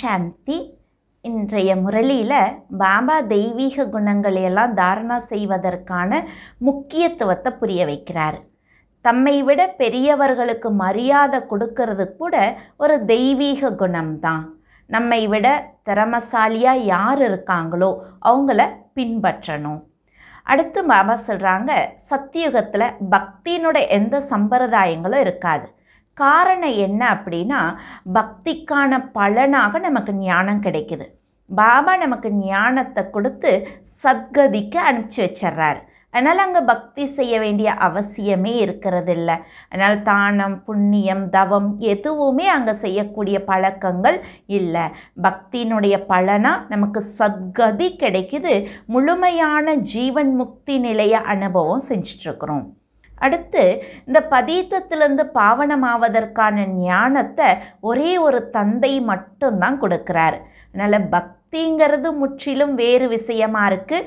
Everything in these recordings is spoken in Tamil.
சாந்தி இன்றைய முரளியில் பாபா தெய்வீக குணங்களையெல்லாம் தாரணா செய்வதற்கான முக்கியத்துவத்தை புரிய வைக்கிறார் தம்மை விட பெரியவர்களுக்கு மரியாதை கொடுக்கறது கூட ஒரு தெய்வீக குணம்தான் நம்மை விட திறமசாலியாக யார் இருக்காங்களோ அவங்கள பின்பற்றணும் அடுத்து பாபா சொல்கிறாங்க சத்தியுகத்தில் பக்தியினுடைய எந்த சம்பிரதாயங்களும் இருக்காது காரணம் என்ன அப்படின்னா பக்திக்கான பலனாக நமக்கு ஞானம் கிடைக்குது பாபா நமக்கு ஞானத்தை கொடுத்து சத்கதிக்கு அனுப்பிச்சி வச்சிட்றாரு அதனால் அங்கே பக்தி செய்ய வேண்டிய அவசியமே இருக்கிறது இல்லை அதனால் தானம் புண்ணியம் தவம் எதுவுமே அங்கே செய்யக்கூடிய பழக்கங்கள் இல்லை பக்தியினுடைய பலனாக நமக்கு சத்கதி கிடைக்குது முழுமையான ஜீவன் முக்தி நிலைய அனுபவம் செஞ்சிட்ருக்குறோம் அடுத்து இந்த பதீத்தத்திலிருந்து பாவனமாவதற்கான ஞானத்தை ஒரே ஒரு தந்தை மட்டும்தான் கொடுக்குறாரு அதனால் பக்திங்கிறது முற்றிலும் வேறு விஷயமாக இருக்குது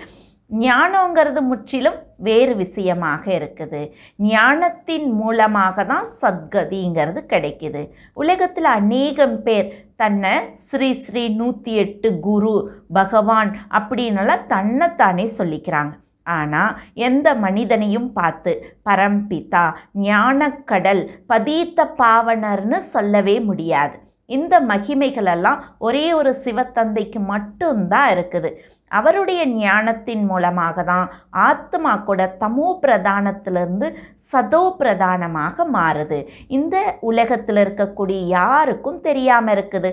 ஞானங்கிறது முற்றிலும் வேறு விஷயமாக இருக்குது ஞானத்தின் மூலமாக தான் சத்கதிங்கிறது கிடைக்கிது உலகத்தில் அநேகம் பேர் தன்னை ஸ்ரீ ஸ்ரீ நூற்றி எட்டு குரு பகவான் அப்படின்னால தன்னைத்தானே சொல்லிக்கிறாங்க ஆனால் எந்த மனிதனையும் பார்த்து பரம்பிதா ஞானக்கடல் பதீத்த பாவனர்னு சொல்லவே முடியாது இந்த மகிமைகளெல்லாம் ஒரே ஒரு சிவத்தந்தைக்கு மட்டும்தான் இருக்குது அவருடைய ஞானத்தின் மூலமாக தான் ஆத்மா கூட தமோ பிரதானத்திலிருந்து சதோ பிரதானமாக மாறுது இந்த உலகத்தில் இருக்கக்கூடிய யாருக்கும் தெரியாமல் இருக்குது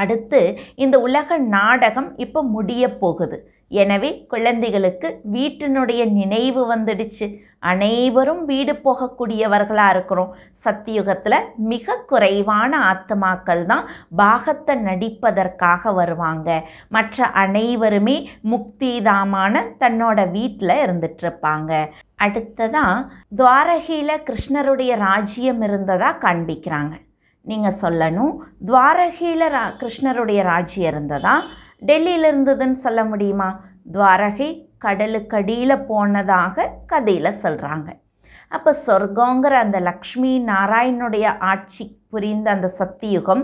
அடுத்து இந்த உலக நாடகம் இப்போ முடிய போகுது எனவே குழந்தைகளுக்கு வீட்டினுடைய நினைவு வந்துடுச்சு அனைவரும் வீடு போகக்கூடியவர்களாக இருக்கிறோம் சத்தியுகத்தில் மிக குறைவான ஆத்மாக்கள் தான் பாகத்தை நடிப்பதற்காக வருவாங்க மற்ற அனைவருமே முக்திதாமான தன்னோட வீட்டில் இருந்துட்டுருப்பாங்க அடுத்ததாக துவாரகையில் கிருஷ்ணருடைய ராஜ்யம் இருந்ததாக காண்பிக்கிறாங்க நீங்கள் சொல்லணும் துவாரகையில் ரா கிருஷ்ணருடைய ராஜ்யம் இருந்ததாக டெல்லியில் இருந்ததுன்னு சொல்ல முடியுமா துவாரகை கடலுக்கடியில் போனதாக கதையில் சொல்கிறாங்க அப்போ சொர்க்கங்கிற அந்த லக்ஷ்மி நாராயணனுடைய ஆட்சி புரிந்த அந்த சத்தியுகம்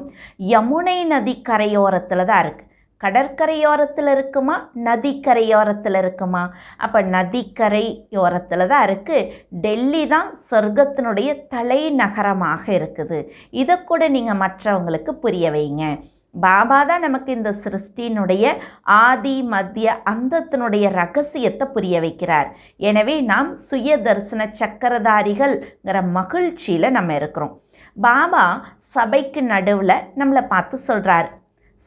யமுனை நதி கரையோரத்தில் தான் இருக்குது கடற்கரையோரத்தில் இருக்குமா நதிக்கரையோரத்தில் இருக்குமா அப்போ நதிக்கரையோரத்தில் தான் இருக்குது டெல்லி தான் சொர்க்கத்தினுடைய தலைநகரமாக இருக்குது இதை கூட நீங்கள் மற்றவங்களுக்கு புரிய வைங்க பாபா தான் நமக்கு இந்த சிருஷ்டினுடைய ஆதி மத்திய அந்தத்தினுடைய ரகசியத்தை புரிய வைக்கிறார் எனவே நாம் சுய தரிசன சக்கரதாரிகள்ங்கிற மகிழ்ச்சியில் நம்ம இருக்கிறோம் பாபா சபைக்கு நடுவில் நம்மளை பார்த்து சொல்கிறார்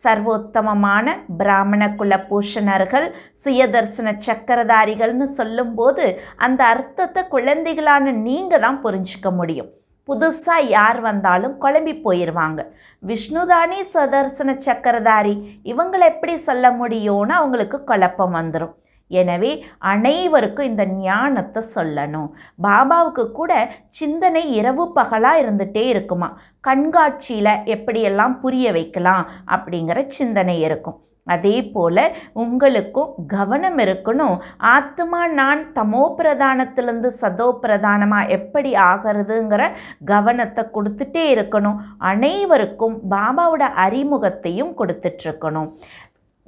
சர்வோத்தமமான பிராமண குல பூஷணர்கள் சுயதர்சன சக்கரதாரிகள்னு சொல்லும்போது அந்த அர்த்தத்தை குழந்தைகளான நீங்கள் தான் புரிஞ்சிக்க முடியும் புதுசாக யார் வந்தாலும் குழம்பி போயிடுவாங்க விஷ்ணுதானி சுதர்சன சக்கரதாரி இவங்களை எப்படி சொல்ல முடியும்னு அவங்களுக்கு குழப்பம் வந்துடும் எனவே அனைவருக்கும் இந்த ஞானத்தை சொல்லணும் பாபாவுக்கு கூட சிந்தனை இரவு பகலாக இருந்துகிட்டே இருக்குமா கண்காட்சியில் எப்படியெல்லாம் புரிய வைக்கலாம் அப்படிங்கிற சிந்தனை இருக்கும் அதே போல் உங்களுக்கும் கவனம் இருக்கணும் ஆத்மா நான் தமோ பிரதானத்திலேருந்து சதோ பிரதானமாக எப்படி ஆகிறதுங்கிற கவனத்தை கொடுத்துட்டே இருக்கணும் அனைவருக்கும் பாபாவோட அறிமுகத்தையும் கொடுத்துட்ருக்கணும்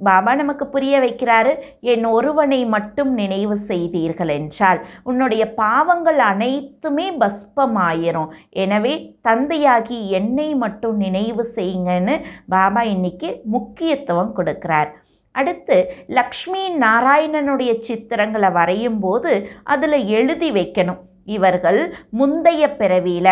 பாபா நமக்கு புரிய வைக்கிறாரு என் ஒருவனை மட்டும் நினைவு செய்தீர்கள் என்றால் உன்னுடைய பாவங்கள் அனைத்துமே பஸ்பமாயிரும் எனவே தந்தையாகி என்னை மட்டும் நினைவு செய்யுங்கன்னு பாபா இன்னைக்கு முக்கியத்துவம் கொடுக்குறார் அடுத்து லக்ஷ்மி நாராயணனுடைய சித்திரங்களை வரையும் போது அதில் எழுதி வைக்கணும் இவர்கள் முந்தைய பிறவியில்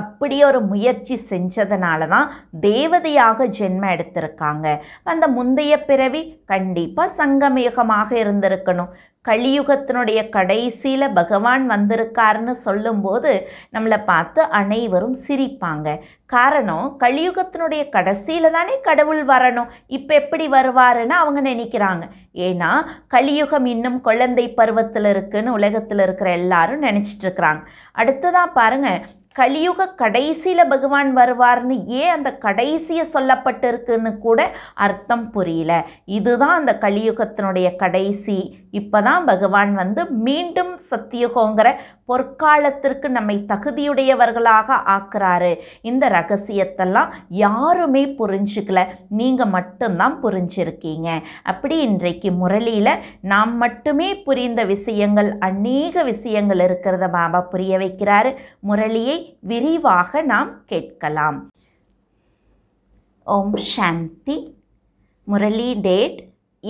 அப்படி ஒரு முயற்சி செஞ்சதுனால தான் தேவதையாக ஜென்மம் எடுத்திருக்காங்க அந்த முந்தைய பிறவி கண்டிப்பாக சங்கமயுகமாக இருந்திருக்கணும் கலியுகத்தினுடைய கடைசியில் பகவான் வந்திருக்காருன்னு சொல்லும்போது நம்மளை பார்த்து அனைவரும் சிரிப்பாங்க காரணம் கலியுகத்தினுடைய கடைசியில் தானே கடவுள் வரணும் இப்போ எப்படி வருவாருன்னு அவங்க நினைக்கிறாங்க ஏன்னா கலியுகம் இன்னும் குழந்தை பருவத்தில் இருக்குன்னு உலகத்தில் இருக்கிற எல்லாரும் நினச்சிட்ருக்குறாங்க அடுத்ததாக பாருங்கள் கலியுக கடைசியில் பகவான் வருவார்னு ஏன் அந்த கடைசியை சொல்லப்பட்டிருக்குன்னு கூட அர்த்தம் புரியல இதுதான் அந்த கலியுகத்தினுடைய கடைசி இப்போ தான் பகவான் வந்து மீண்டும் சத்தியுகங்கிற பொற்காலத்திற்கு நம்மை தகுதியுடையவர்களாக ஆக்குறாரு இந்த ரகசியத்தெல்லாம் யாருமே புரிஞ்சுக்கல நீங்கள் மட்டும்தான் புரிஞ்சிருக்கீங்க அப்படி இன்றைக்கு முரளியில் நாம் மட்டுமே புரிந்த விஷயங்கள் அநேக விஷயங்கள் இருக்கிறத பாபா புரிய வைக்கிறாரு முரளியை விரிவாக நாம் கேட்கலாம் ஓம் சாந்தி முரளி டேட்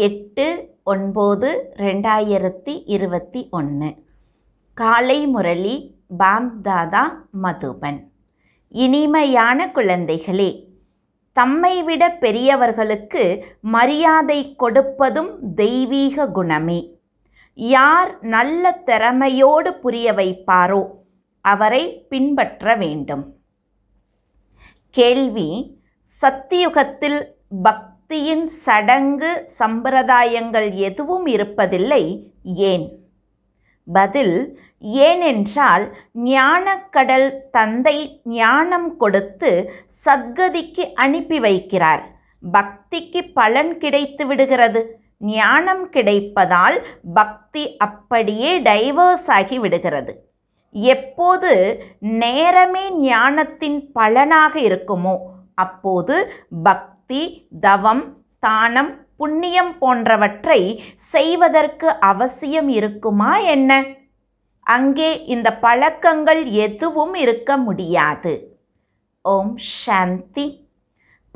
எட்டு ஒன்பது ரெண்டாயிரத்தி இருபத்தி ஒன்று காலை முரளி பாம் தாதா மதுபன் இனிமையான குழந்தைகளே தம்மை விட பெரியவர்களுக்கு மரியாதை கொடுப்பதும் தெய்வீக குணமே யார் நல்ல திறமையோடு புரிய வைப்பாரோ அவரை பின்பற்ற வேண்டும் கேள்வி சத்தியுகத்தில் பக்தியின் சடங்கு சம்பிரதாயங்கள் எதுவும் இருப்பதில்லை ஏன் பதில் ஏனென்றால் ஞானக்கடல் தந்தை ஞானம் கொடுத்து சத்கதிக்கு அனுப்பி வைக்கிறார் பக்திக்கு பலன் கிடைத்து விடுகிறது ஞானம் கிடைப்பதால் பக்தி அப்படியே டைவர்ஸ் ஆகி விடுகிறது எப்போது நேரமே ஞானத்தின் பலனாக இருக்குமோ அப்போது பக்தி தவம் தானம் புண்ணியம் போன்றவற்றை செய்வதற்கு அவசியம் இருக்குமா என்ன அங்கே இந்த பழக்கங்கள் எதுவும் இருக்க முடியாது ஓம் சாந்தி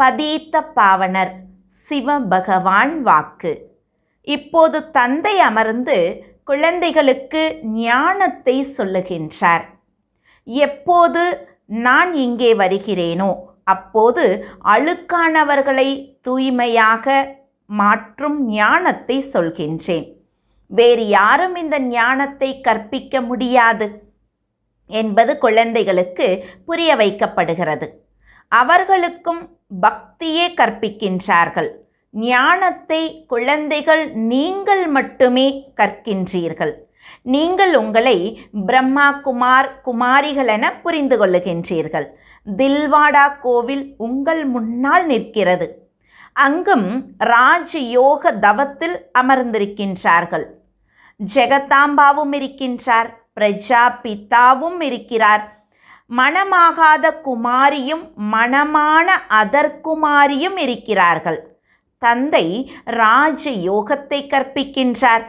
பதீத்த பாவனர் சிவ பகவான் வாக்கு இப்போது தந்தை அமர்ந்து குழந்தைகளுக்கு ஞானத்தை சொல்லுகின்றார் எப்போது நான் இங்கே வருகிறேனோ அப்போது அழுக்கானவர்களை தூய்மையாக மாற்றும் ஞானத்தை சொல்கின்றேன் வேறு யாரும் இந்த ஞானத்தை கற்பிக்க முடியாது என்பது குழந்தைகளுக்கு புரிய வைக்கப்படுகிறது அவர்களுக்கும் பக்தியே கற்பிக்கின்றார்கள் ஞானத்தை குழந்தைகள் நீங்கள் மட்டுமே கற்கின்றீர்கள் நீங்கள் உங்களை பிரம்மா குமார் குமாரிகள் என புரிந்து கொள்ளுகின்றீர்கள் தில்வாடா கோவில் உங்கள் முன்னால் நிற்கிறது அங்கும் ராஜயோக தவத்தில் அமர்ந்திருக்கின்றார்கள் ஜெகத்தாம்பாவும் இருக்கின்றார் பிரஜா பித்தாவும் இருக்கிறார் மணமாகாத குமாரியும் மணமான அதற்குமாரியும் இருக்கிறார்கள் தந்தை ராஜயோகத்தை கற்பிக்கின்றார்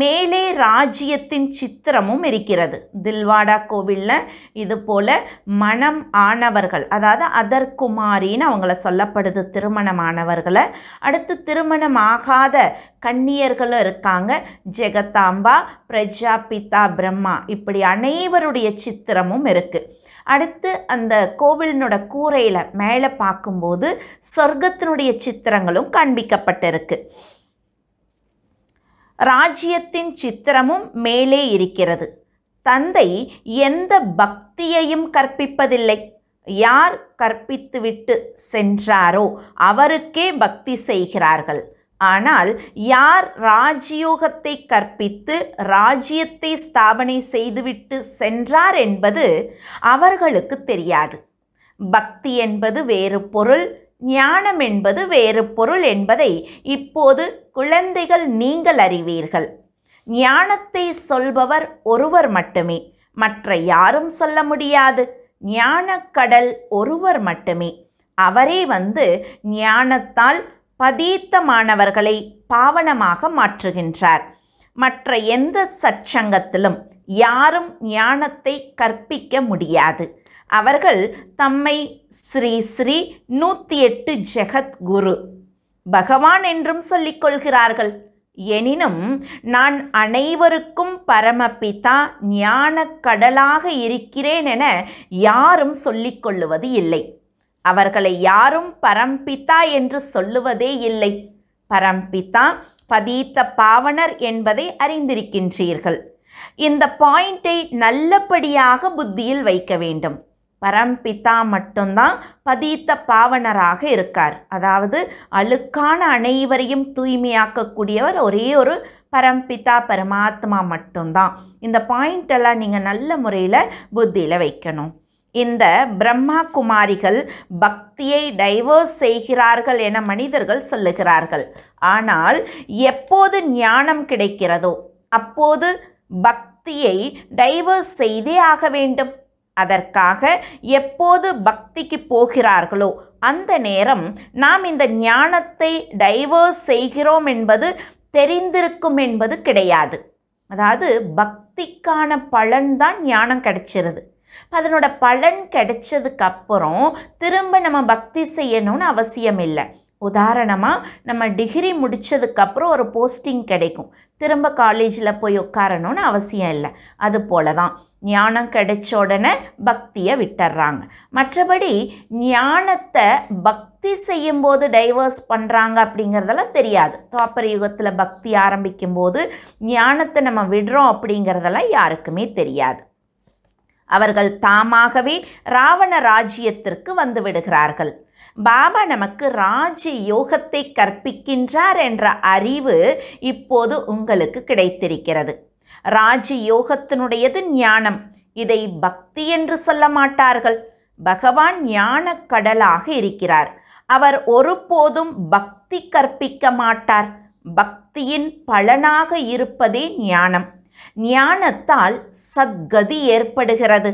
மேலே ராஜ்யத்தின் சித்திரமும் இருக்கிறது தில்வாடா கோவிலில் இது போல் மனம் ஆனவர்கள் அதாவது அதற்குமாரின்னு அவங்கள சொல்லப்படுது திருமணமானவர்களை அடுத்து திருமணம் ஆகாத கன்னியர்களும் இருக்காங்க ஜெகதாம்பா பிரஜாபிதா பிரம்மா இப்படி அனைவருடைய சித்திரமும் இருக்குது அடுத்து அந்த கோவிலினோட கூரையில் மேலே பார்க்கும்போது சொர்க்கத்தினுடைய சித்திரங்களும் காண்பிக்கப்பட்டிருக்கு ராஜ்யத்தின் சித்திரமும் மேலே இருக்கிறது தந்தை எந்த பக்தியையும் கற்பிப்பதில்லை யார் கற்பித்துவிட்டு சென்றாரோ அவருக்கே பக்தி செய்கிறார்கள் ஆனால் யார் ராஜயோகத்தை கற்பித்து ராஜ்யத்தை ஸ்தாபனை செய்துவிட்டு சென்றார் என்பது அவர்களுக்கு தெரியாது பக்தி என்பது வேறு பொருள் ஞானம் என்பது வேறு பொருள் என்பதை இப்போது குழந்தைகள் நீங்கள் அறிவீர்கள் ஞானத்தை சொல்பவர் ஒருவர் மட்டுமே மற்ற யாரும் சொல்ல முடியாது ஞானக்கடல் ஒருவர் மட்டுமே அவரே வந்து ஞானத்தால் பதீத்தமானவர்களை பாவனமாக மாற்றுகின்றார் மற்ற எந்த சச்சங்கத்திலும் யாரும் ஞானத்தை கற்பிக்க முடியாது அவர்கள் தம்மை ஸ்ரீ ஸ்ரீ நூற்றி எட்டு ஜெகத் குரு பகவான் என்றும் சொல்லிக்கொள்கிறார்கள் எனினும் நான் அனைவருக்கும் பரமபிதா ஞான கடலாக இருக்கிறேன் என யாரும் சொல்லிக்கொள்ளுவது இல்லை அவர்களை யாரும் பரம்பிதா என்று சொல்லுவதே இல்லை பரம்பிதா பதீத்த பாவனர் என்பதை அறிந்திருக்கின்றீர்கள் இந்த பாயிண்டை நல்லபடியாக புத்தியில் வைக்க வேண்டும் பரம்பிதா மட்டும்தான் பதீத்த பாவனராக இருக்கார் அதாவது அழுக்கான அனைவரையும் தூய்மையாக்கக்கூடியவர் ஒரே ஒரு பரம்பிதா பரமாத்மா மட்டும்தான் இந்த எல்லாம் நீங்கள் நல்ல முறையில் புத்தியில் வைக்கணும் இந்த பிரம்மா குமாரிகள் பக்தியை டைவர்ஸ் செய்கிறார்கள் என மனிதர்கள் சொல்லுகிறார்கள் ஆனால் எப்போது ஞானம் கிடைக்கிறதோ அப்போது பக்தியை டைவர்ஸ் செய்தே ஆக வேண்டும் அதற்காக எப்போது பக்திக்கு போகிறார்களோ அந்த நேரம் நாம் இந்த ஞானத்தை டைவர்ஸ் செய்கிறோம் என்பது தெரிந்திருக்கும் என்பது கிடையாது அதாவது பக்திக்கான பலன்தான் ஞானம் கிடைச்சிருது அதனோட பலன் கிடைச்சதுக்கப்புறம் திரும்ப நம்ம பக்தி செய்யணும்னு அவசியம் இல்லை உதாரணமாக நம்ம டிகிரி முடித்ததுக்கப்புறம் ஒரு போஸ்டிங் கிடைக்கும் திரும்ப காலேஜில் போய் உட்காரணும்னு அவசியம் இல்லை அது போல தான் ஞானம் கிடைச்ச உடனே பக்தியை விட்டுறாங்க மற்றபடி ஞானத்தை பக்தி செய்யும்போது டைவர்ஸ் பண்ணுறாங்க அப்படிங்கிறதெல்லாம் தெரியாது துவாப்பர யுகத்தில் பக்தி ஆரம்பிக்கும்போது ஞானத்தை நம்ம விடுறோம் அப்படிங்கிறதெல்லாம் யாருக்குமே தெரியாது அவர்கள் தாமாகவே ராவண ராஜ்யத்திற்கு வந்து விடுகிறார்கள் பாபா நமக்கு ராஜ யோகத்தை கற்பிக்கின்றார் என்ற அறிவு இப்போது உங்களுக்கு கிடைத்திருக்கிறது ராஜயோகத்தினுடையது ஞானம் இதை பக்தி என்று சொல்ல மாட்டார்கள் பகவான் ஞான கடலாக இருக்கிறார் அவர் ஒருபோதும் பக்தி கற்பிக்க மாட்டார் பக்தியின் பலனாக இருப்பதே ஞானம் ஞானத்தால் சத்கதி ஏற்படுகிறது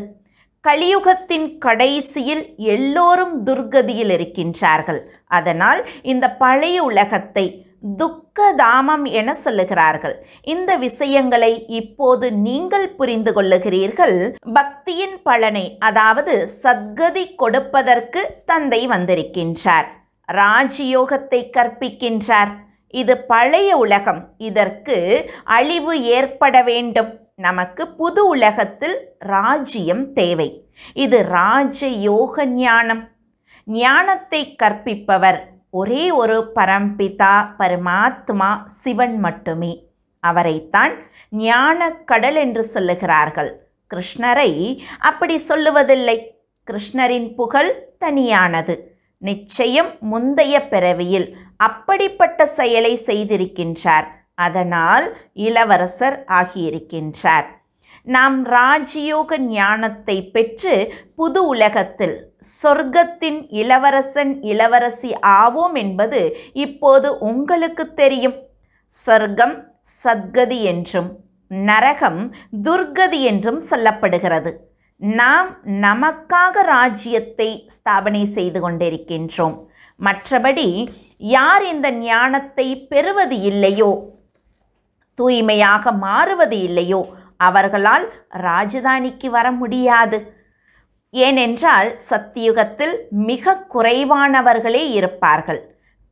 கலியுகத்தின் கடைசியில் எல்லோரும் துர்கதியில் இருக்கின்றார்கள் அதனால் இந்த பழைய உலகத்தை துக்க தாமம் என சொல்லுகிறார்கள் இந்த விஷயங்களை இப்போது நீங்கள் புரிந்து கொள்ளுகிறீர்கள் பக்தியின் பலனை அதாவது சத்கதி கொடுப்பதற்கு தந்தை வந்திருக்கின்றார் ராஜயோகத்தை கற்பிக்கின்றார் இது பழைய உலகம் இதற்கு அழிவு ஏற்பட வேண்டும் நமக்கு புது உலகத்தில் ராஜ்யம் தேவை இது ராஜயோக ஞானம் ஞானத்தை கற்பிப்பவர் ஒரே ஒரு பரம்பிதா பரமாத்மா சிவன் மட்டுமே அவரைத்தான் ஞான கடல் என்று சொல்லுகிறார்கள் கிருஷ்ணரை அப்படி சொல்லுவதில்லை கிருஷ்ணரின் புகழ் தனியானது நிச்சயம் முந்தைய பிறவியில் அப்படிப்பட்ட செயலை செய்திருக்கின்றார் அதனால் இளவரசர் ஆகியிருக்கின்றார் நாம் ராஜயோக ஞானத்தை பெற்று புது உலகத்தில் சொர்க்கத்தின் இளவரசன் இளவரசி ஆவோம் என்பது இப்போது உங்களுக்கு தெரியும் சொர்க்கம் சத்கதி என்றும் நரகம் துர்கதி என்றும் சொல்லப்படுகிறது நாம் நமக்காக ராஜ்யத்தை ஸ்தாபனை செய்து கொண்டிருக்கின்றோம் மற்றபடி யார் இந்த ஞானத்தை பெறுவது இல்லையோ தூய்மையாக மாறுவது இல்லையோ அவர்களால் ராஜதானிக்கு வர முடியாது ஏனென்றால் சத்தியுகத்தில் மிக குறைவானவர்களே இருப்பார்கள்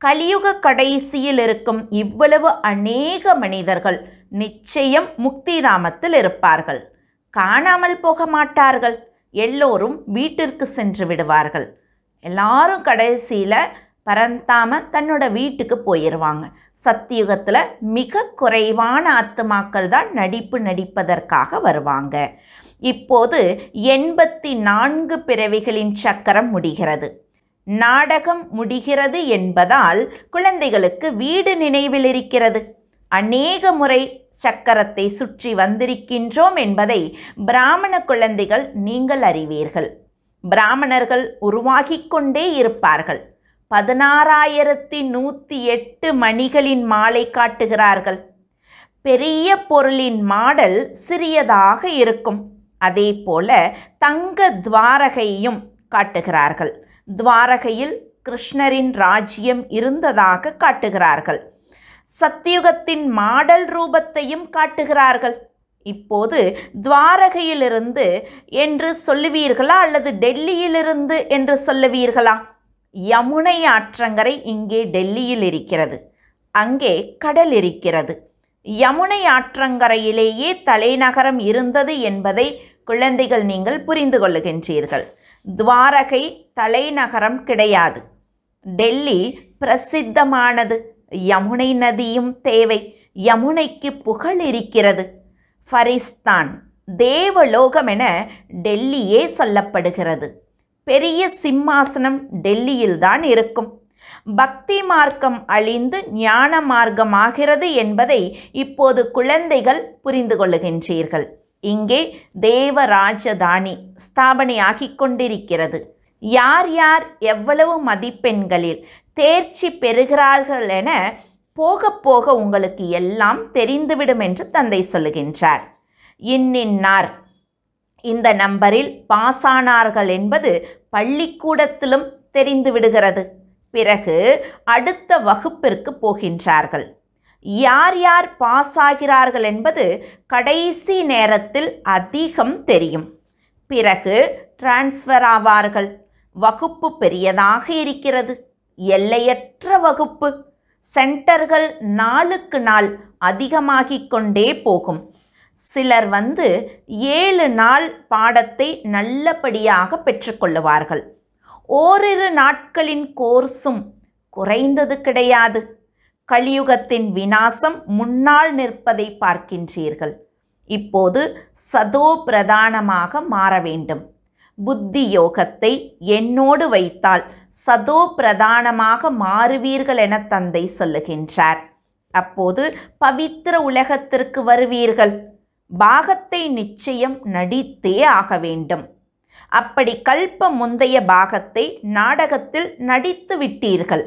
கலியுக கடைசியில் இருக்கும் இவ்வளவு அநேக மனிதர்கள் நிச்சயம் முக்திதாமத்தில் இருப்பார்கள் காணாமல் போக மாட்டார்கள் எல்லோரும் வீட்டிற்கு சென்று விடுவார்கள் எல்லாரும் கடைசியில் பரந்தாம தன்னோட வீட்டுக்கு போயிடுவாங்க சத்தியுகத்தில் மிக குறைவான ஆத்துமாக்கள் தான் நடிப்பு நடிப்பதற்காக வருவாங்க இப்போது எண்பத்தி நான்கு பிறவிகளின் சக்கரம் முடிகிறது நாடகம் முடிகிறது என்பதால் குழந்தைகளுக்கு வீடு நினைவில் இருக்கிறது அநேக முறை சக்கரத்தை சுற்றி வந்திருக்கின்றோம் என்பதை பிராமண குழந்தைகள் நீங்கள் அறிவீர்கள் பிராமணர்கள் உருவாகிக் கொண்டே இருப்பார்கள் பதினாறாயிரத்தி நூற்றி எட்டு மணிகளின் மாலை காட்டுகிறார்கள் பெரிய பொருளின் மாடல் சிறியதாக இருக்கும் அதே போல தங்க துவாரகையும் காட்டுகிறார்கள் துவாரகையில் கிருஷ்ணரின் ராஜ்யம் இருந்ததாக காட்டுகிறார்கள் சத்தியுகத்தின் மாடல் ரூபத்தையும் காட்டுகிறார்கள் இப்போது துவாரகையிலிருந்து என்று சொல்லுவீர்களா அல்லது டெல்லியிலிருந்து என்று சொல்லுவீர்களா யமுனை ஆற்றங்கரை இங்கே டெல்லியில் இருக்கிறது அங்கே கடல் இருக்கிறது யமுனை ஆற்றங்கரையிலேயே தலைநகரம் இருந்தது என்பதை குழந்தைகள் நீங்கள் புரிந்து கொள்ளுகின்றீர்கள் துவாரகை தலைநகரம் கிடையாது டெல்லி பிரசித்தமானது யமுனை நதியும் தேவை யமுனைக்கு புகழ் இருக்கிறது ஃபரிஸ்தான் தேவலோகம் என டெல்லியே சொல்லப்படுகிறது பெரிய சிம்மாசனம் டெல்லியில்தான் இருக்கும் பக்தி மார்க்கம் அழிந்து ஞான மார்க்கமாகிறது என்பதை இப்போது குழந்தைகள் புரிந்து கொள்ளுகின்றீர்கள் இங்கே தேவ ராஜதானி ஸ்தாபனையாகி கொண்டிருக்கிறது யார் யார் எவ்வளவு மதிப்பெண்களில் தேர்ச்சி பெறுகிறார்கள் என போக போக உங்களுக்கு எல்லாம் தெரிந்துவிடும் என்று தந்தை சொல்லுகின்றார் இன்னின்னார் இந்த நம்பரில் பாசானார்கள் என்பது பள்ளிக்கூடத்திலும் தெரிந்து விடுகிறது பிறகு அடுத்த வகுப்பிற்கு போகின்றார்கள் யார் யார் பாஸ் ஆகிறார்கள் என்பது கடைசி நேரத்தில் அதிகம் தெரியும் பிறகு டிரான்ஸ்ஃபர் ஆவார்கள் வகுப்பு பெரியதாக இருக்கிறது எல்லையற்ற வகுப்பு சென்டர்கள் நாளுக்கு நாள் அதிகமாகிக் கொண்டே போகும் சிலர் வந்து ஏழு நாள் பாடத்தை நல்லபடியாக பெற்றுக்கொள்ளுவார்கள் ஓரிரு நாட்களின் கோர்ஸும் குறைந்தது கிடையாது கலியுகத்தின் வினாசம் முன்னால் நிற்பதை பார்க்கின்றீர்கள் இப்போது சதோ பிரதானமாக மாற வேண்டும் புத்தி யோகத்தை என்னோடு வைத்தால் சதோ பிரதானமாக மாறுவீர்கள் என தந்தை சொல்லுகின்றார் அப்போது பவித்திர உலகத்திற்கு வருவீர்கள் பாகத்தை நிச்சயம் நடித்தே ஆக வேண்டும் அப்படி கல்ப முந்தைய பாகத்தை நாடகத்தில் நடித்து விட்டீர்கள்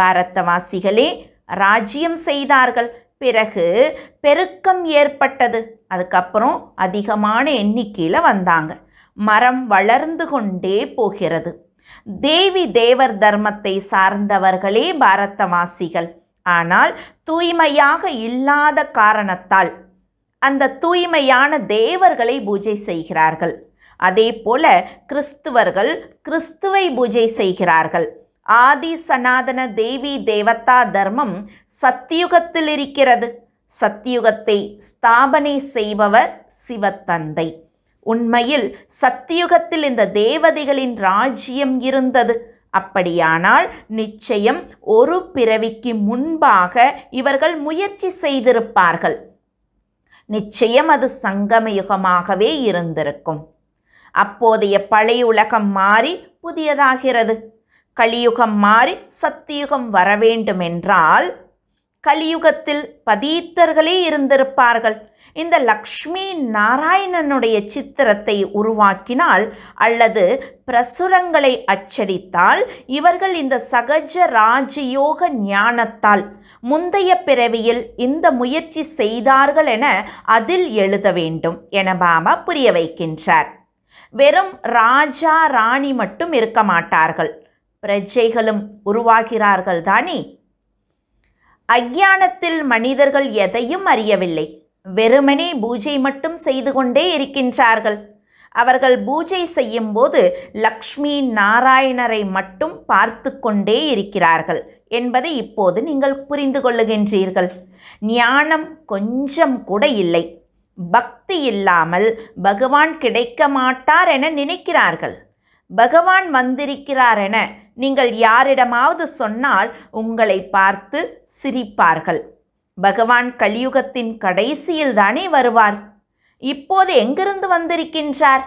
பாரதவாசிகளே ராஜ்யம் செய்தார்கள் பிறகு பெருக்கம் ஏற்பட்டது அதுக்கப்புறம் அதிகமான எண்ணிக்கையில் வந்தாங்க மரம் வளர்ந்து கொண்டே போகிறது தேவி தேவர் தர்மத்தை சார்ந்தவர்களே பாரதவாசிகள் ஆனால் தூய்மையாக இல்லாத காரணத்தால் அந்த தூய்மையான தேவர்களை பூஜை செய்கிறார்கள் அதே போல கிறிஸ்துவர்கள் கிறிஸ்துவை பூஜை செய்கிறார்கள் ஆதி சனாதன தேவி தேவதா தர்மம் சத்தியுகத்தில் இருக்கிறது சத்தியுகத்தை ஸ்தாபனை செய்பவர் சிவத்தந்தை உண்மையில் சத்தியுகத்தில் இந்த தேவதைகளின் ராஜ்யம் இருந்தது அப்படியானால் நிச்சயம் ஒரு பிறவிக்கு முன்பாக இவர்கள் முயற்சி செய்திருப்பார்கள் நிச்சயம் அது சங்கமயுகமாகவே இருந்திருக்கும் அப்போதைய பழைய உலகம் மாறி புதியதாகிறது கலியுகம் மாறி சத்தியுகம் வரவேண்டுமென்றால் கலியுகத்தில் பதீத்தர்களே இருந்திருப்பார்கள் இந்த லக்ஷ்மி நாராயணனுடைய சித்திரத்தை உருவாக்கினால் அல்லது பிரசுரங்களை அச்சடித்தால் இவர்கள் இந்த சகஜ ராஜயோக ஞானத்தால் முந்தைய பிறவியில் இந்த முயற்சி செய்தார்கள் என அதில் எழுத வேண்டும் என பாபா புரிய வைக்கின்றார் வெறும் ராஜா ராணி மட்டும் இருக்க மாட்டார்கள் பிரஜைகளும் உருவாகிறார்கள் தானே அஜானத்தில் மனிதர்கள் எதையும் அறியவில்லை வெறுமனே பூஜை மட்டும் செய்து கொண்டே இருக்கின்றார்கள் அவர்கள் பூஜை செய்யும் போது லக்ஷ்மி நாராயணரை மட்டும் பார்த்து கொண்டே இருக்கிறார்கள் என்பதை இப்போது நீங்கள் புரிந்து கொள்ளுகின்றீர்கள் ஞானம் கொஞ்சம் கூட இல்லை பக்தி இல்லாமல் பகவான் கிடைக்க மாட்டார் என நினைக்கிறார்கள் பகவான் வந்திருக்கிறார் என நீங்கள் யாரிடமாவது சொன்னால் உங்களை பார்த்து சிரிப்பார்கள் பகவான் கலியுகத்தின் கடைசியில் தானே வருவார் இப்போது எங்கிருந்து வந்திருக்கின்றார்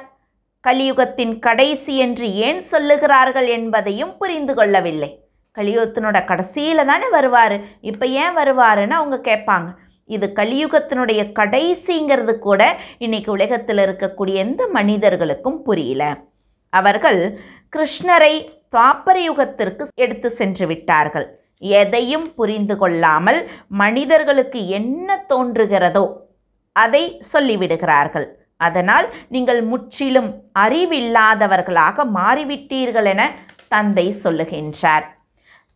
கலியுகத்தின் கடைசி என்று ஏன் சொல்லுகிறார்கள் என்பதையும் புரிந்து கொள்ளவில்லை கலியுகத்தினோட கடைசியில் தானே வருவார் இப்போ ஏன் வருவாருன்னு அவங்க கேட்பாங்க இது கலியுகத்தினுடைய கடைசிங்கிறது கூட இன்றைக்கி உலகத்தில் இருக்கக்கூடிய எந்த மனிதர்களுக்கும் புரியல அவர்கள் கிருஷ்ணரை துவாப்பரயுகத்திற்கு எடுத்து சென்று விட்டார்கள் எதையும் புரிந்து கொள்ளாமல் மனிதர்களுக்கு என்ன தோன்றுகிறதோ அதை சொல்லிவிடுகிறார்கள் அதனால் நீங்கள் முற்றிலும் அறிவில்லாதவர்களாக மாறிவிட்டீர்கள் என தந்தை சொல்லுகின்றார்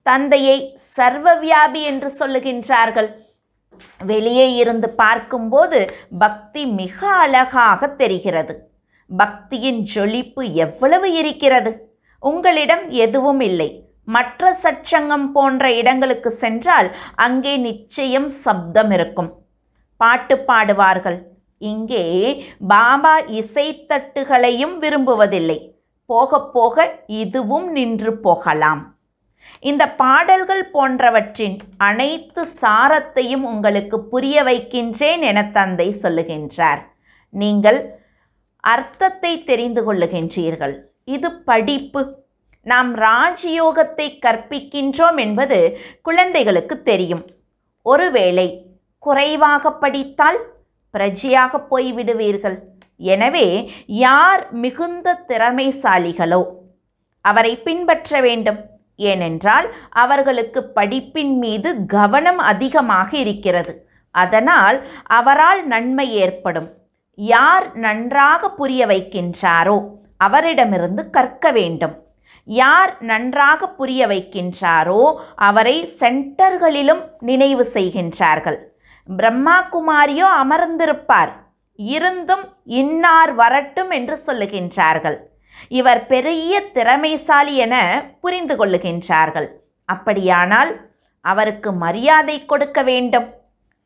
தந்தையை சர்வவியாபி என்று சொல்லுகின்றார்கள் வெளியே இருந்து பார்க்கும்போது பக்தி மிக அழகாக தெரிகிறது பக்தியின் ஜொலிப்பு எவ்வளவு இருக்கிறது உங்களிடம் எதுவும் இல்லை மற்ற சச்சங்கம் போன்ற இடங்களுக்கு சென்றால் அங்கே நிச்சயம் சப்தம் இருக்கும் பாட்டு பாடுவார்கள் இங்கே பாபா இசைத்தட்டுகளையும் விரும்புவதில்லை போக போக இதுவும் நின்று போகலாம் இந்த பாடல்கள் போன்றவற்றின் அனைத்து சாரத்தையும் உங்களுக்கு புரிய வைக்கின்றேன் என தந்தை சொல்லுகின்றார் நீங்கள் அர்த்தத்தை தெரிந்து கொள்ளுகின்றீர்கள் இது படிப்பு நாம் ராஜயோகத்தை கற்பிக்கின்றோம் என்பது குழந்தைகளுக்கு தெரியும் ஒருவேளை குறைவாக படித்தால் பிரஜையாக போய்விடுவீர்கள் எனவே யார் மிகுந்த திறமைசாலிகளோ அவரை பின்பற்ற வேண்டும் ஏனென்றால் அவர்களுக்கு படிப்பின் மீது கவனம் அதிகமாக இருக்கிறது அதனால் அவரால் நன்மை ஏற்படும் யார் நன்றாக புரிய வைக்கின்றாரோ அவரிடமிருந்து கற்க வேண்டும் யார் நன்றாக புரிய வைக்கின்றாரோ அவரை சென்டர்களிலும் நினைவு செய்கின்றார்கள் பிரம்மா குமாரியோ அமர்ந்திருப்பார் இருந்தும் இன்னார் வரட்டும் என்று சொல்லுகின்றார்கள் இவர் பெரிய திறமைசாலி என புரிந்து கொள்ளுகின்றார்கள் அப்படியானால் அவருக்கு மரியாதை கொடுக்க வேண்டும்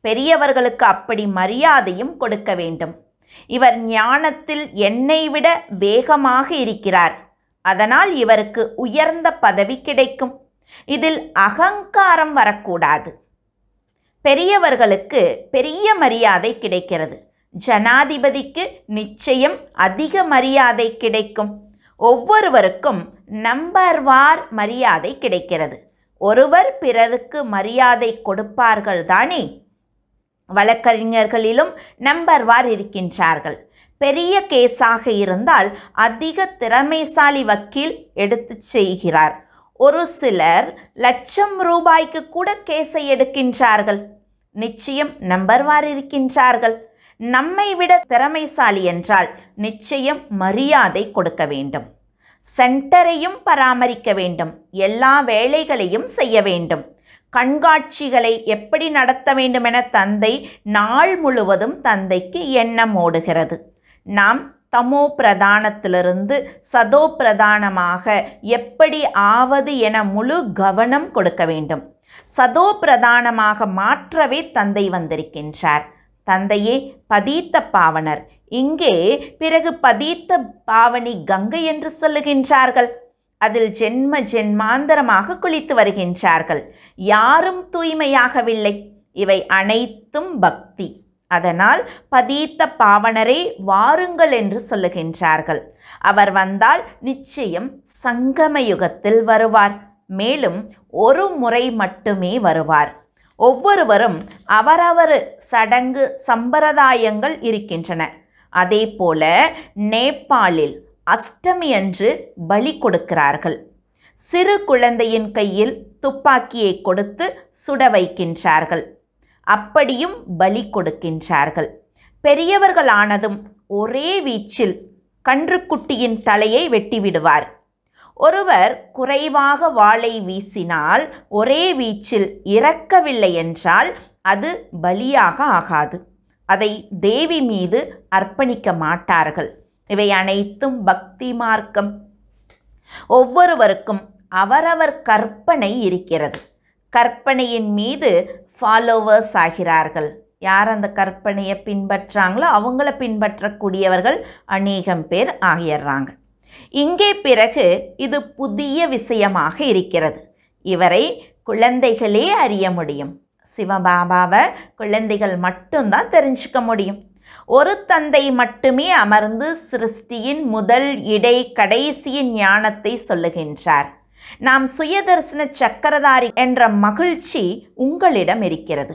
பெரியவர்களுக்கு அப்படி மரியாதையும் கொடுக்க வேண்டும் இவர் ஞானத்தில் என்னை விட வேகமாக இருக்கிறார் அதனால் இவருக்கு உயர்ந்த பதவி கிடைக்கும் இதில் அகங்காரம் வரக்கூடாது பெரியவர்களுக்கு பெரிய மரியாதை கிடைக்கிறது ஜனாதிபதிக்கு நிச்சயம் அதிக மரியாதை கிடைக்கும் ஒவ்வொருவருக்கும் நம்பர் வார் மரியாதை கிடைக்கிறது ஒருவர் பிறருக்கு மரியாதை கொடுப்பார்கள் தானே வழக்கறிஞர்களிலும் நம்பர்வார் இருக்கின்றார்கள் பெரிய கேஸாக இருந்தால் அதிக திறமைசாலி வக்கீல் எடுத்து செய்கிறார் ஒரு சிலர் லட்சம் ரூபாய்க்கு கூட கேஸை எடுக்கின்றார்கள் நிச்சயம் நம்பர்வார் இருக்கின்றார்கள் நம்மை விட திறமைசாலி என்றால் நிச்சயம் மரியாதை கொடுக்க வேண்டும் சென்டரையும் பராமரிக்க வேண்டும் எல்லா வேலைகளையும் செய்ய வேண்டும் கண்காட்சிகளை எப்படி நடத்த வேண்டுமென தந்தை நாள் முழுவதும் தந்தைக்கு எண்ணம் ஓடுகிறது நாம் தமோ பிரதானத்திலிருந்து சதோ பிரதானமாக எப்படி ஆவது என முழு கவனம் கொடுக்க வேண்டும் சதோ பிரதானமாக மாற்றவே தந்தை வந்திருக்கின்றார் தந்தையே பதீத்த பாவனர் இங்கே பிறகு பதீத்த பாவனி கங்கை என்று சொல்லுகின்றார்கள் அதில் ஜென்ம ஜென்மாந்தரமாக குளித்து வருகின்றார்கள் யாரும் தூய்மையாகவில்லை இவை அனைத்தும் பக்தி அதனால் பதீத்த பாவனரை வாருங்கள் என்று சொல்லுகின்றார்கள் அவர் வந்தால் நிச்சயம் சங்கம யுகத்தில் வருவார் மேலும் ஒரு முறை மட்டுமே வருவார் ஒவ்வொருவரும் அவரவர் சடங்கு சம்பிரதாயங்கள் இருக்கின்றன அதேபோல நேபாளில் அஷ்டமி அன்று பலி கொடுக்கிறார்கள் சிறு குழந்தையின் கையில் துப்பாக்கியை கொடுத்து சுட வைக்கின்றார்கள் அப்படியும் பலி கொடுக்கின்றார்கள் பெரியவர்களானதும் ஒரே வீச்சில் கன்றுக்குட்டியின் தலையை வெட்டிவிடுவார் ஒருவர் குறைவாக வாளை வீசினால் ஒரே வீச்சில் இறக்கவில்லை என்றால் அது பலியாக ஆகாது அதை தேவி மீது அர்ப்பணிக்க மாட்டார்கள் இவை அனைத்தும் பக்தி மார்க்கம் ஒவ்வொருவருக்கும் அவரவர் கற்பனை இருக்கிறது கற்பனையின் மீது ஃபாலோவர்ஸ் ஆகிறார்கள் யார் அந்த கற்பனையை பின்பற்றாங்களோ அவங்கள பின்பற்றக்கூடியவர்கள் அநேகம் பேர் ஆகிடுறாங்க இங்கே பிறகு இது புதிய விஷயமாக இருக்கிறது இவரை குழந்தைகளே அறிய முடியும் சிவபாபாவை குழந்தைகள் மட்டும்தான் தெரிஞ்சுக்க முடியும் ஒரு தந்தை மட்டுமே அமர்ந்து சிருஷ்டியின் முதல் இடை கடைசியின் ஞானத்தை சொல்லுகின்றார் நாம் சுயதர்சன சக்கரதாரி என்ற மகிழ்ச்சி உங்களிடம் இருக்கிறது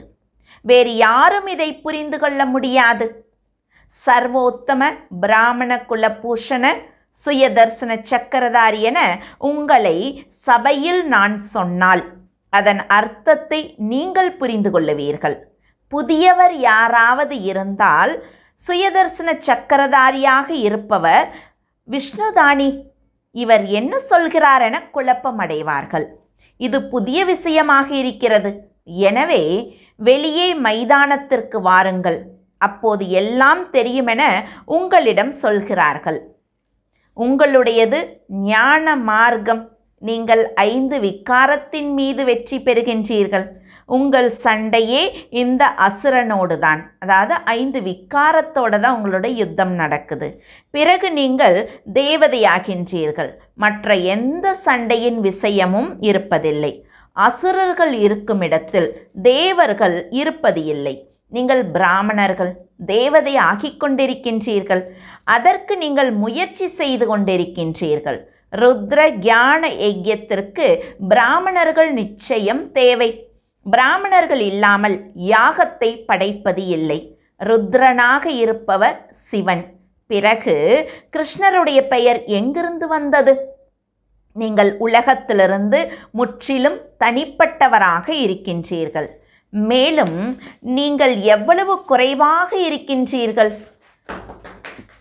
வேறு யாரும் இதை புரிந்து கொள்ள முடியாது சர்வோத்தம பிராமண குல பூஷண சுயதர்சன சக்கரதாரி என உங்களை சபையில் நான் சொன்னால் அதன் அர்த்தத்தை நீங்கள் புரிந்து கொள்ளுவீர்கள் புதியவர் யாராவது இருந்தால் சுயதர்சன சக்கரதாரியாக இருப்பவர் விஷ்ணுதானி இவர் என்ன சொல்கிறார் என குழப்பமடைவார்கள் இது புதிய விஷயமாக இருக்கிறது எனவே வெளியே மைதானத்திற்கு வாருங்கள் அப்போது எல்லாம் தெரியுமென உங்களிடம் சொல்கிறார்கள் உங்களுடையது ஞான மார்க்கம் நீங்கள் ஐந்து விக்காரத்தின் மீது வெற்றி பெறுகின்றீர்கள் உங்கள் சண்டையே இந்த அசுரனோடு தான் அதாவது ஐந்து விக்காரத்தோடு தான் உங்களோட யுத்தம் நடக்குது பிறகு நீங்கள் தேவதையாகின்றீர்கள் மற்ற எந்த சண்டையின் விஷயமும் இருப்பதில்லை அசுரர்கள் இருக்கும் இடத்தில் தேவர்கள் இருப்பது இல்லை நீங்கள் பிராமணர்கள் தேவதை ஆகிக் கொண்டிருக்கின்றீர்கள் அதற்கு நீங்கள் முயற்சி செய்து கொண்டிருக்கின்றீர்கள் ருத்ர கியான யஜ்யத்திற்கு பிராமணர்கள் நிச்சயம் தேவை பிராமணர்கள் இல்லாமல் யாகத்தை படைப்பது இல்லை ருத்ரனாக இருப்பவர் சிவன் பிறகு கிருஷ்ணருடைய பெயர் எங்கிருந்து வந்தது நீங்கள் உலகத்திலிருந்து முற்றிலும் தனிப்பட்டவராக இருக்கின்றீர்கள் மேலும் நீங்கள் எவ்வளவு குறைவாக இருக்கின்றீர்கள்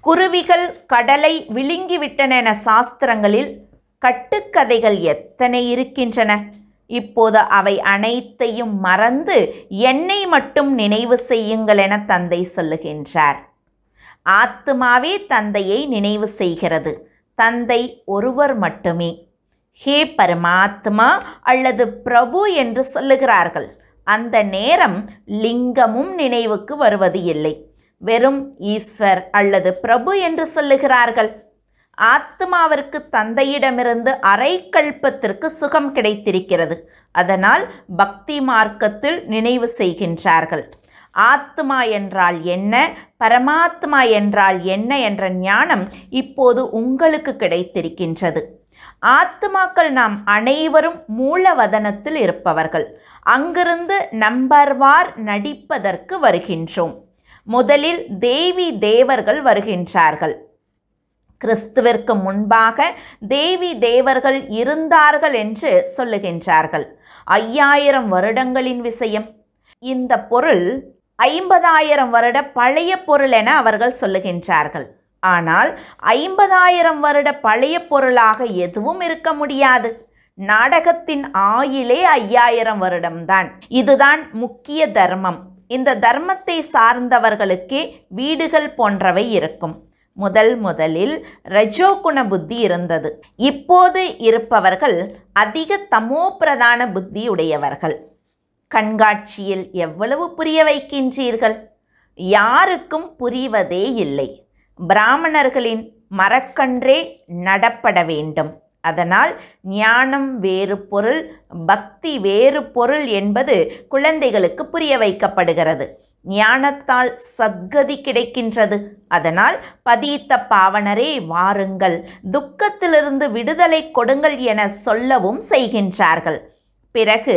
குருவிகள் கடலை விழுங்கிவிட்டன என சாஸ்திரங்களில் கட்டுக்கதைகள் எத்தனை இருக்கின்றன இப்போது அவை அனைத்தையும் மறந்து என்னை மட்டும் நினைவு செய்யுங்கள் என தந்தை சொல்லுகின்றார் ஆத்மாவே தந்தையை நினைவு செய்கிறது தந்தை ஒருவர் மட்டுமே ஹே பரமாத்மா அல்லது பிரபு என்று சொல்லுகிறார்கள் அந்த நேரம் லிங்கமும் நினைவுக்கு வருவது இல்லை வெறும் ஈஸ்வர் அல்லது பிரபு என்று சொல்லுகிறார்கள் ஆத்மாவிற்கு தந்தையிடமிருந்து அரைக்கல்பத்திற்கு சுகம் கிடைத்திருக்கிறது அதனால் பக்தி மார்க்கத்தில் நினைவு செய்கின்றார்கள் ஆத்மா என்றால் என்ன பரமாத்மா என்றால் என்ன என்ற ஞானம் இப்போது உங்களுக்கு கிடைத்திருக்கின்றது ஆத்மாக்கள் நாம் அனைவரும் மூலவதனத்தில் இருப்பவர்கள் அங்கிருந்து நம்பர்வார் நடிப்பதற்கு வருகின்றோம் முதலில் தேவி தேவர்கள் வருகின்றார்கள் கிறிஸ்துவிற்கு முன்பாக தேவி தேவர்கள் இருந்தார்கள் என்று சொல்லுகின்றார்கள் ஐயாயிரம் வருடங்களின் விஷயம் இந்த பொருள் ஐம்பதாயிரம் வருட பழைய பொருள் என அவர்கள் சொல்லுகின்றார்கள் ஆனால் ஐம்பதாயிரம் வருட பழைய பொருளாக எதுவும் இருக்க முடியாது நாடகத்தின் ஆயிலே ஐயாயிரம் வருடம்தான் இதுதான் முக்கிய தர்மம் இந்த தர்மத்தை சார்ந்தவர்களுக்கே வீடுகள் போன்றவை இருக்கும் முதல் முதலில் ரஜோகுண புத்தி இருந்தது இப்போது இருப்பவர்கள் அதிக தமோ பிரதான புத்தி உடையவர்கள் கண்காட்சியில் எவ்வளவு புரிய வைக்கின்றீர்கள் யாருக்கும் புரிவதே இல்லை பிராமணர்களின் மரக்கன்றே நடப்பட வேண்டும் அதனால் ஞானம் வேறு பொருள் பக்தி வேறு பொருள் என்பது குழந்தைகளுக்கு புரிய வைக்கப்படுகிறது ஞானத்தால் சத்கதி கிடைக்கின்றது அதனால் பதித்த பாவனரே வாருங்கள் துக்கத்திலிருந்து விடுதலை கொடுங்கள் என சொல்லவும் செய்கின்றார்கள் பிறகு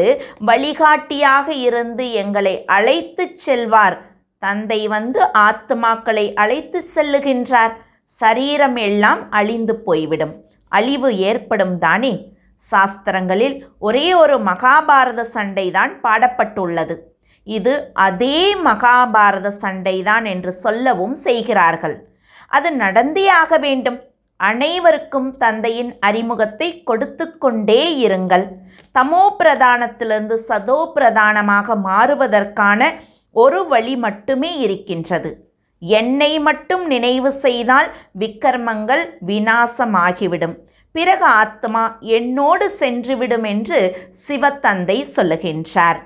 வழிகாட்டியாக இருந்து எங்களை அழைத்து செல்வார் தந்தை வந்து ஆத்மாக்களை அழைத்து செல்லுகின்றார் சரீரம் எல்லாம் அழிந்து போய்விடும் அழிவு ஏற்படும் தானே சாஸ்திரங்களில் ஒரே ஒரு மகாபாரத சண்டைதான் பாடப்பட்டுள்ளது இது அதே மகாபாரத சண்டைதான் என்று சொல்லவும் செய்கிறார்கள் அது நடந்தே ஆக வேண்டும் அனைவருக்கும் தந்தையின் அறிமுகத்தை கொடுத்து கொண்டே இருங்கள் தமோ பிரதானத்திலிருந்து சதோ பிரதானமாக மாறுவதற்கான ஒரு வழி மட்டுமே இருக்கின்றது என்னை மட்டும் நினைவு செய்தால் விக்கர்மங்கள் வினாசமாகிவிடும் பிறகு ஆத்மா என்னோடு சென்றுவிடும் என்று சிவத்தந்தை சொல்லுகின்றார்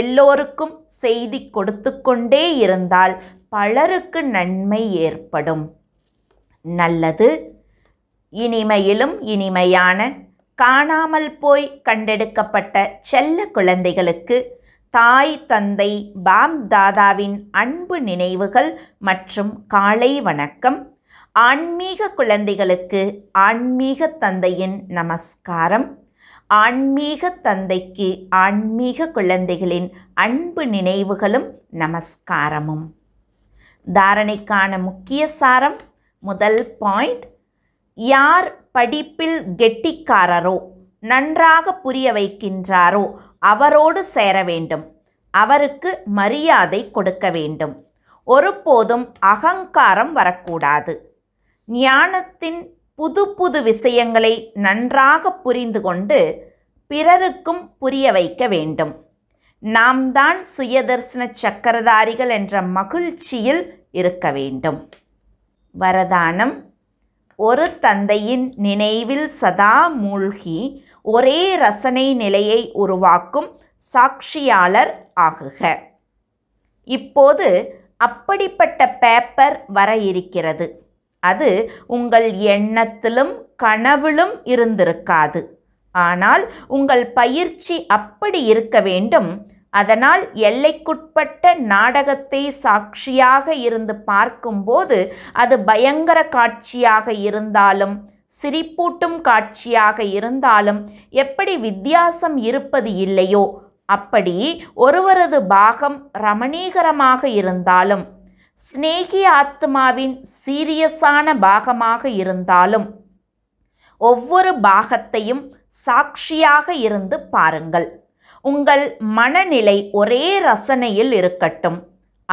எல்லோருக்கும் செய்தி கொடுத்து கொண்டே இருந்தால் பலருக்கு நன்மை ஏற்படும் நல்லது இனிமையிலும் இனிமையான காணாமல் போய் கண்டெடுக்கப்பட்ட செல்ல குழந்தைகளுக்கு தாய் தந்தை பாம் தாதாவின் அன்பு நினைவுகள் மற்றும் காலை வணக்கம் ஆன்மீக குழந்தைகளுக்கு ஆன்மீக தந்தையின் நமஸ்காரம் ஆன்மீக தந்தைக்கு ஆன்மீக குழந்தைகளின் அன்பு நினைவுகளும் நமஸ்காரமும் தாரணைக்கான முக்கிய சாரம் முதல் பாயிண்ட் யார் படிப்பில் கெட்டிக்காரரோ நன்றாக புரிய வைக்கின்றாரோ அவரோடு சேர வேண்டும் அவருக்கு மரியாதை கொடுக்க வேண்டும் ஒருபோதும் அகங்காரம் வரக்கூடாது ஞானத்தின் புது புது விஷயங்களை நன்றாக புரிந்து கொண்டு பிறருக்கும் புரிய வைக்க வேண்டும் நாம் தான் சுயதர்சன சக்கரதாரிகள் என்ற மகிழ்ச்சியில் இருக்க வேண்டும் வரதானம் ஒரு தந்தையின் நினைவில் சதா மூழ்கி ஒரே ரசனை நிலையை உருவாக்கும் சாட்சியாளர் ஆகுக இப்போது அப்படிப்பட்ட பேப்பர் வர இருக்கிறது அது உங்கள் எண்ணத்திலும் கனவிலும் இருந்திருக்காது ஆனால் உங்கள் பயிற்சி அப்படி இருக்க வேண்டும் அதனால் எல்லைக்குட்பட்ட நாடகத்தை சாட்சியாக இருந்து பார்க்கும்போது அது பயங்கர காட்சியாக இருந்தாலும் சிரிப்பூட்டும் காட்சியாக இருந்தாலும் எப்படி வித்தியாசம் இருப்பது இல்லையோ அப்படி ஒருவரது பாகம் ரமணீகரமாக இருந்தாலும் சிநேகி ஆத்மாவின் சீரியஸான பாகமாக இருந்தாலும் ஒவ்வொரு பாகத்தையும் சாட்சியாக இருந்து பாருங்கள் உங்கள் மனநிலை ஒரே ரசனையில் இருக்கட்டும்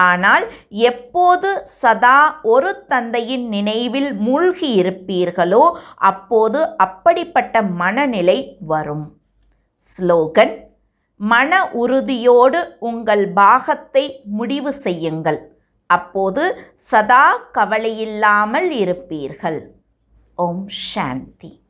ஆனால் எப்போது சதா ஒரு தந்தையின் நினைவில் மூழ்கி இருப்பீர்களோ அப்போது அப்படிப்பட்ட மனநிலை வரும் ஸ்லோகன் மன உறுதியோடு உங்கள் பாகத்தை முடிவு செய்யுங்கள் அப்போது சதா கவலையில்லாமல் இருப்பீர்கள் ஓம் சாந்தி